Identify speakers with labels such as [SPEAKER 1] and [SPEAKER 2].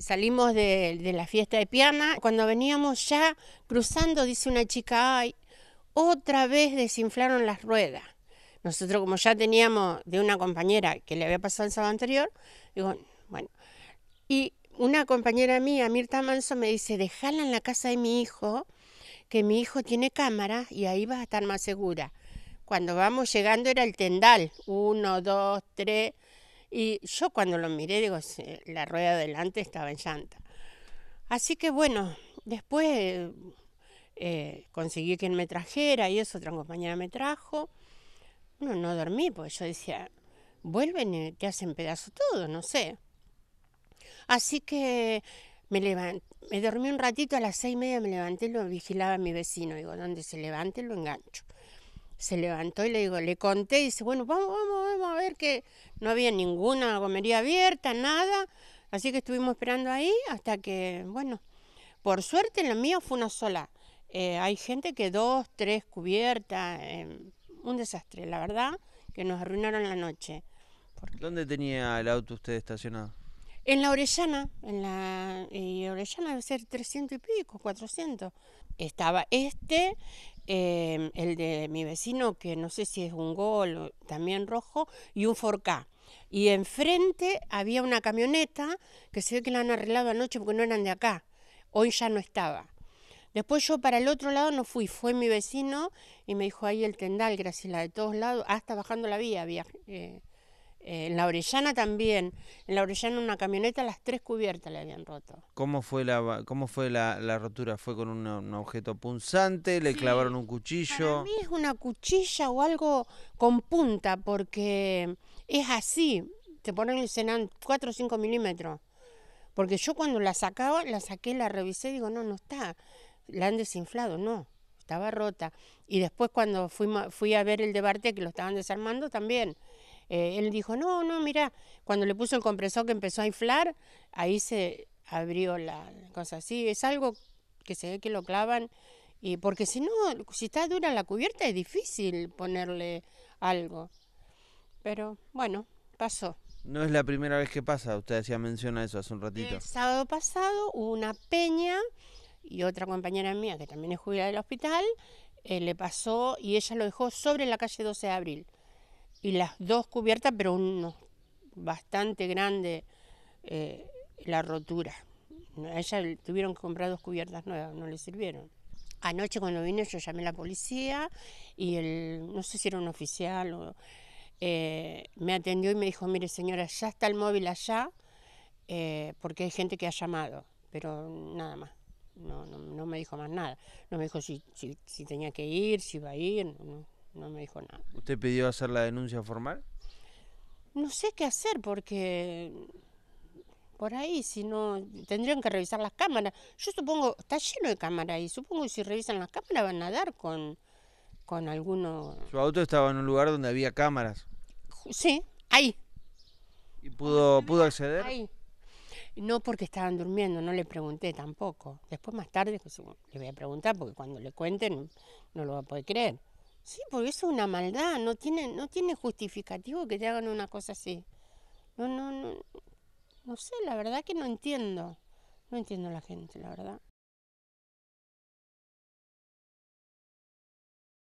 [SPEAKER 1] Salimos de, la fiesta de Piana, cuando veníamos ya cruzando, dice una chica, ay, otra vez desinflaron las ruedas. Nosotros como ya teníamos de una compañera que le había pasado el sábado anterior, digo, bueno, y una compañera mía, Mirta Manso, me dice, dejala en la casa de mi hijo, que mi hijo tiene cámara y ahí vas a estar más segura. Cuando vamos llegando era el tendal, uno, dos, tres, y yo cuando lo miré, digo, la rueda adelante delante estaba en llanta. Así que bueno, después eh, conseguí quien me trajera y eso, otra compañera me trajo. No, no dormí, porque yo decía, vuelven y te hacen pedazo todo, no sé. Así que me levanté, me dormí un ratito, a las seis y media me levanté, lo vigilaba mi vecino, digo, donde se levante lo engancho se levantó y le digo, le conté y dice, bueno, vamos, vamos, vamos a ver que no había ninguna gomería abierta, nada. Así que estuvimos esperando ahí hasta que, bueno, por suerte la mía fue una sola. Eh, hay gente que dos, tres cubiertas, em, un desastre, la verdad, que nos arruinaron la noche.
[SPEAKER 2] ¿Dónde tenía el auto usted estacionado?
[SPEAKER 1] En la Orellana, en la Orellana debe ser 300 y pico, 400. Estaba este, Em, el de mi vecino, que no sé si es un gol, también rojo, y un Forca. Y enfrente había una camioneta que se ve que la han arreglado anoche porque no eran de acá. Hoy ya no estaba. Después yo para el otro lado no fui, fue mi vecino y me dijo ahí el tendal, Gracias la de todos lados, hasta bajando la vía había eh, eh, en la Orellana también. En la Orellana una camioneta, las tres cubiertas le habían roto.
[SPEAKER 2] ¿Cómo fue la, cómo fue la, rotura? ¿Fue con un, objeto punzante? ¿Le clavaron un cuchillo? Para mí
[SPEAKER 1] es una cuchilla o algo con punta, porque es así. Te ponen el senán 4 o 5 milímetros. Porque yo cuando la sacaba, la saqué, la revisé, digo, no, no está. La han desinflado, no estaba rota. Y después cuando fui, fui a ver el de que lo estaban desarmando, también eh, él dijo, no, no, mira, cuando le puso el compresor que empezó a inflar, ahí se abrió la cosa así. Es algo que se ve que lo clavan, y porque si no, si está dura la cubierta es difícil ponerle algo. Pero bueno, pasó.
[SPEAKER 2] No es la primera vez que pasa, usted decía menciona eso hace un ratito. El
[SPEAKER 1] sábado pasado hubo una peña y otra compañera mía, que también es jubilada del hospital, eh, le pasó y ella lo dejó sobre la calle 12 de abril y las dos cubiertas, pero uno bastante grande eh, la rotura. A ella tuvieron que comprar dos cubiertas nuevas, no le sirvieron. Anoche cuando vine yo llamé a la policía y el, no sé si era un oficial o, eh, me atendió y me dijo, mire señora, ya está el móvil allá eh, porque hay gente que ha llamado, pero nada más. No, no, me dijo más nada. No me dijo si, si, si tenía que ir, si iba a ir. No no me dijo nada.
[SPEAKER 2] ¿Usted pidió hacer la denuncia formal?
[SPEAKER 1] No sé qué hacer porque por ahí, si no, tendrían que revisar las cámaras. Yo supongo, está lleno de cámaras ahí, supongo que si revisan las cámaras van a dar con, con alguno...
[SPEAKER 2] Su auto estaba en un lugar donde había cámaras.
[SPEAKER 1] Sí, ahí.
[SPEAKER 2] ¿Y pudo, pudo acceder? Ahí.
[SPEAKER 1] No porque estaban durmiendo, no le pregunté tampoco. Después más tarde pues, le voy a preguntar porque cuando le cuenten no lo va a poder creer. Sí, porque eso es una maldad, no tiene, no tiene justificativo que te hagan una cosa así. No, no, no, no sé, la verdad que no entiendo. No entiendo la gente, la verdad.